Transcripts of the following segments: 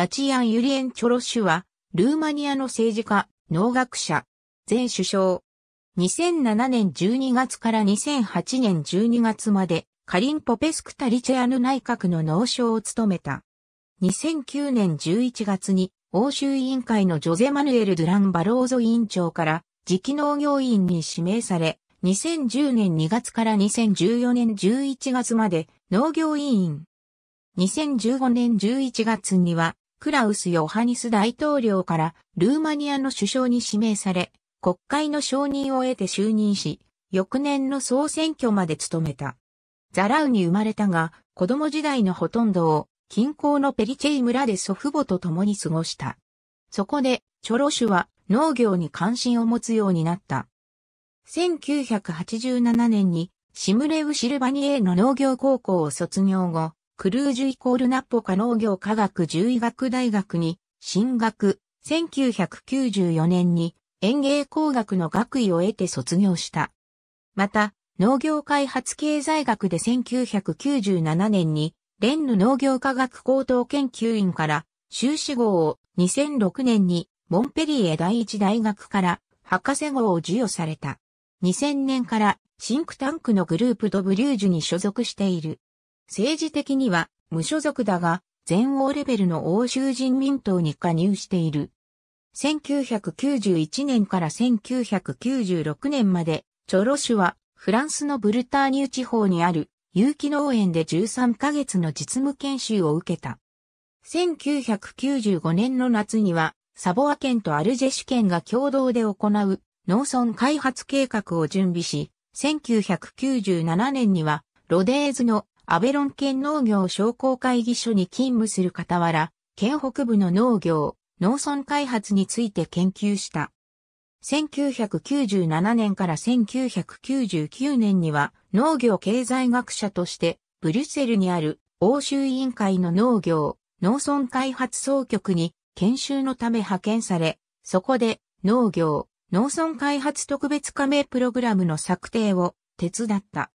ダチアン・ユリエン・チョロシュは、ルーマニアの政治家、農学者、前首相。2007年12月から2008年12月まで、カリンポペスクタ・リチェアヌ内閣の農相を務めた。2009年11月に、欧州委員会のジョゼ・マヌエル・ドゥラン・バローゾ委員長から、次期農業委員に指名され、2010年2月から2014年11月まで農業委員。2015年11月にはクラウス・ヨハニス大統領からルーマニアの首相に指名され、国会の承認を得て就任し、翌年の総選挙まで務めた。ザラウに生まれたが、子供時代のほとんどを近郊のペリチェイ村で祖父母と共に過ごした。そこで、チョロシュは農業に関心を持つようになった。1987年にシムレウ・シルバニエの農業高校を卒業後、クルージュイコールナッポカ農業科学獣医学大学に進学、1994年に園芸工学の学位を得て卒業した。また、農業開発経済学で1997年に、レンヌ農業科学高等研究院から修士号を2006年にモンペリエ第一大学から博士号を授与された。2000年からシンクタンクのグループドブリュージュに所属している。政治的には無所属だが、全欧レベルの欧州人民党に加入している。1991年から1996年まで、チョロシュはフランスのブルターニュ地方にある有機農園で13ヶ月の実務研修を受けた。1995年の夏には、サボア県とアルジェシュ県が共同で行う農村開発計画を準備し、1997年にはロデーズのアベロン県農業商工会議所に勤務する傍ら、県北部の農業、農村開発について研究した。1997年から1999年には農業経済学者としてブリュッセルにある欧州委員会の農業、農村開発総局に研修のため派遣され、そこで農業、農村開発特別加盟プログラムの策定を手伝った。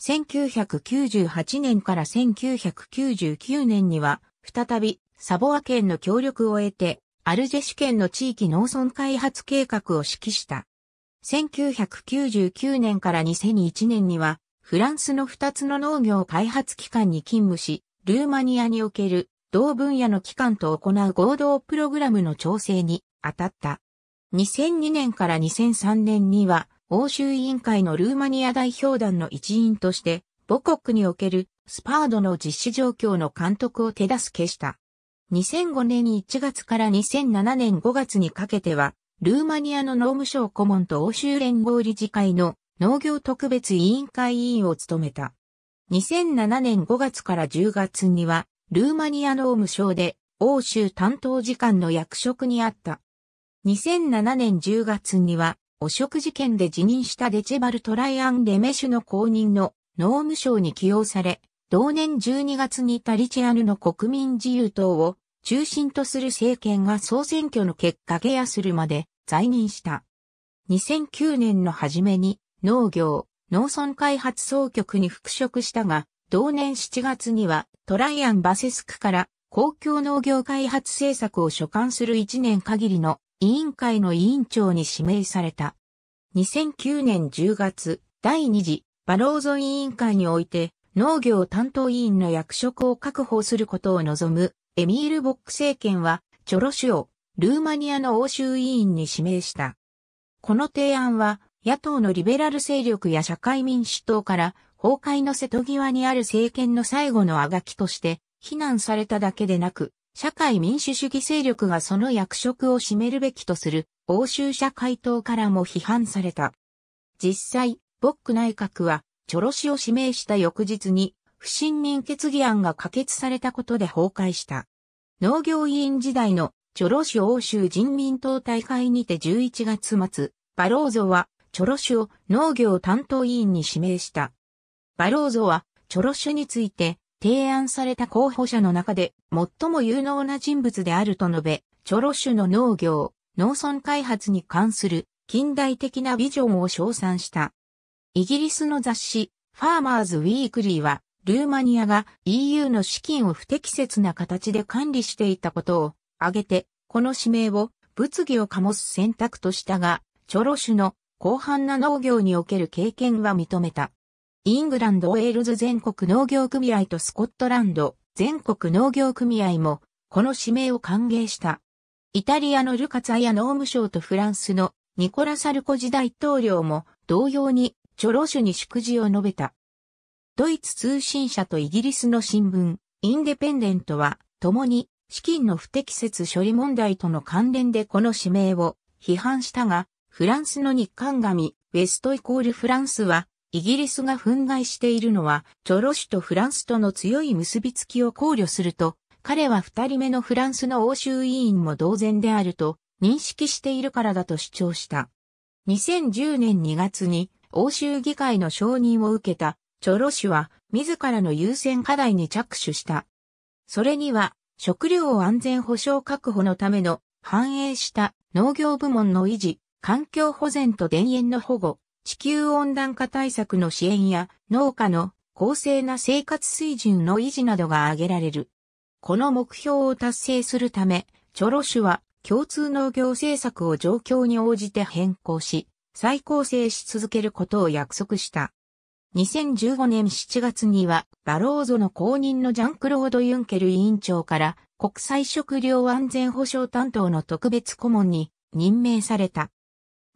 1998年から1999年には、再びサボア県の協力を得て、アルジェシュ県の地域農村開発計画を指揮した。1999年から2001年には、フランスの2つの農業開発機関に勤務し、ルーマニアにおける同分野の機関と行う合同プログラムの調整に当たった。2002年から2003年には、欧州委員会のルーマニア代表団の一員として、母国におけるスパードの実施状況の監督を手助けした。2005年1月から2007年5月にかけては、ルーマニアの農務省顧問と欧州連合理事会の農業特別委員会委員を務めた。2007年5月から10月には、ルーマニア農務省で欧州担当次官の役職にあった。2007年10月には、汚職事件で辞任したデチェバル・トライアン・レメシュの後任の農務省に起用され、同年12月にタリチアヌの国民自由党を中心とする政権が総選挙の結果下野するまで在任した。2009年の初めに農業、農村開発総局に復職したが、同年7月にはトライアン・バセスクから公共農業開発政策を所管する1年限りの委員会の委員長に指名された。2009年10月、第2次バローゾ委員会において、農業担当委員の役職を確保することを望む、エミール・ボック政権は、チョロ氏を、ルーマニアの欧州委員に指名した。この提案は、野党のリベラル勢力や社会民主党から、崩壊の瀬戸際にある政権の最後のあがきとして、非難されただけでなく、社会民主主義勢力がその役職を占めるべきとする欧州社会党からも批判された。実際、ボック内閣は、チョロ氏を指名した翌日に、不信任決議案が可決されたことで崩壊した。農業委員時代のチョロ氏欧州人民党大会にて11月末、バローゾはチョロ氏を農業担当委員に指名した。バローゾはチョロ氏について提案された候補者の中で最も有能な人物であると述べ、チョロ種の農業、農村開発に関する近代的なビジョンを称賛した。イギリスの雑誌、ファーマーズ・ウィークリーは、ルーマニアが EU の資金を不適切な形で管理していたことを挙げて、この指名を物議を醸す選択としたが、チョロ種の広範な農業における経験は認めた。イングランド・ウェールズ全国農業組合とスコットランド全国農業組合も、この指名を歓迎した。イタリアのルカツァや農務省とフランスのニコラ・サルコジ大統領も同様にチョロュに祝辞を述べた。ドイツ通信社とイギリスの新聞、インデペンデントは、共に資金の不適切処理問題との関連でこの指名を批判したが、フランスの日韓紙、ウェストイコールフランスは、イギリスが憤慨しているのは、チョロ氏とフランスとの強い結びつきを考慮すると、彼は二人目のフランスの欧州委員も同然であると認識しているからだと主張した。2010年2月に欧州議会の承認を受けたチョロ氏は自らの優先課題に着手した。それには食料安全保障確保のための繁栄した農業部門の維持、環境保全と田園の保護、地球温暖化対策の支援や農家の公正な生活水準の維持などが挙げられる。この目標を達成するため、チョロ種は共通農業政策を状況に応じて変更し、再構成し続けることを約束した。2015年7月には、バローゾの公認のジャンクロード・ユンケル委員長から国際食料安全保障担当の特別顧問に任命された。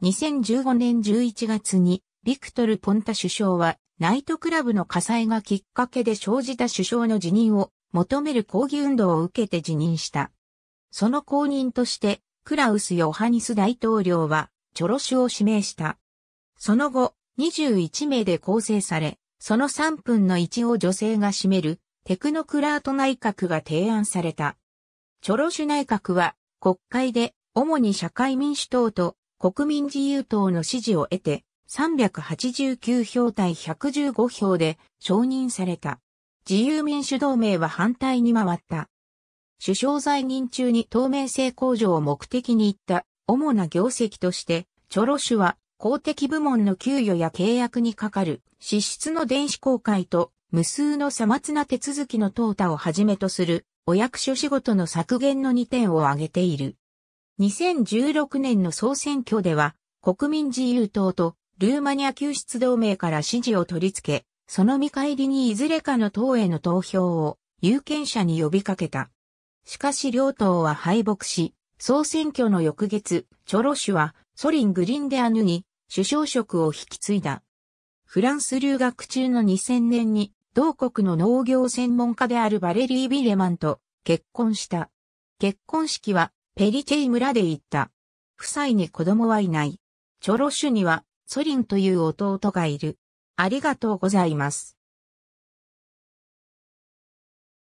2015年11月に、ビクトル・ポンタ首相は、ナイトクラブの火災がきっかけで生じた首相の辞任を求める抗議運動を受けて辞任した。その後任として、クラウス・ヨハニス大統領は、チョロシュを指名した。その後、21名で構成され、その3分の1を女性が占める、テクノクラート内閣が提案された。チョロシュ内閣は、国会で、主に社会民主党と国民自由党の支持を得て、389票対115票で承認された。自由民主同盟は反対に回った。首相在任中に透明性向上を目的に行った主な業績として、チョロ氏は公的部門の給与や契約にかかる支出の電子公開と無数のさまつな手続きの淘汰をはじめとするお役所仕事の削減の2点を挙げている。2016年の総選挙では、国民自由党とルーマニア救出同盟から支持を取り付け、その見返りにいずれかの党への投票を有権者に呼びかけた。しかし両党は敗北し、総選挙の翌月、チョロ氏はソリン・グリンデアヌに首相職を引き継いだ。フランス留学中の2000年に、同国の農業専門家であるバレリー・ビレマンと結婚した。結婚式はペリチェイ村で行った。夫妻に子供はいない。チョロシュには、ソリンという弟がいる。ありがとうございます。